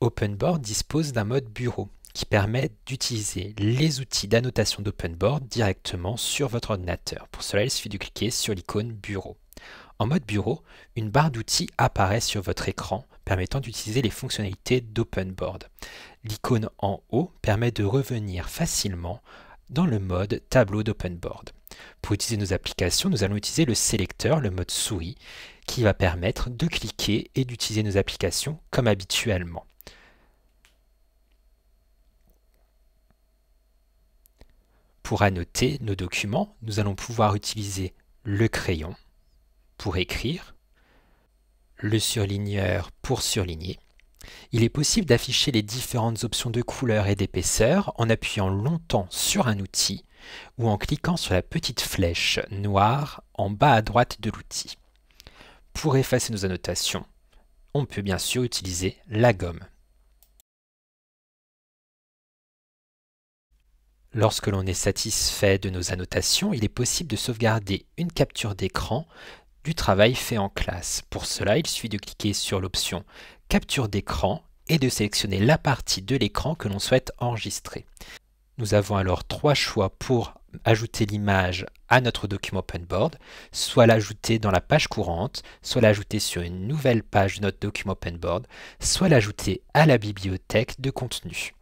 OpenBoard dispose d'un mode bureau qui permet d'utiliser les outils d'annotation d'OpenBoard directement sur votre ordinateur. Pour cela, il suffit de cliquer sur l'icône bureau. En mode bureau, une barre d'outils apparaît sur votre écran permettant d'utiliser les fonctionnalités d'OpenBoard. L'icône en haut permet de revenir facilement dans le mode tableau d'OpenBoard. Pour utiliser nos applications, nous allons utiliser le sélecteur, le mode souris, qui va permettre de cliquer et d'utiliser nos applications comme habituellement. Pour annoter nos documents, nous allons pouvoir utiliser le crayon pour écrire, le surligneur pour surligner. Il est possible d'afficher les différentes options de couleur et d'épaisseur en appuyant longtemps sur un outil ou en cliquant sur la petite flèche noire en bas à droite de l'outil. Pour effacer nos annotations, on peut bien sûr utiliser la gomme. Lorsque l'on est satisfait de nos annotations, il est possible de sauvegarder une capture d'écran du travail fait en classe. Pour cela, il suffit de cliquer sur l'option Capture d'écran et de sélectionner la partie de l'écran que l'on souhaite enregistrer. Nous avons alors trois choix pour ajouter l'image à notre document OpenBoard, soit l'ajouter dans la page courante, soit l'ajouter sur une nouvelle page de notre document OpenBoard, soit l'ajouter à la bibliothèque de contenu.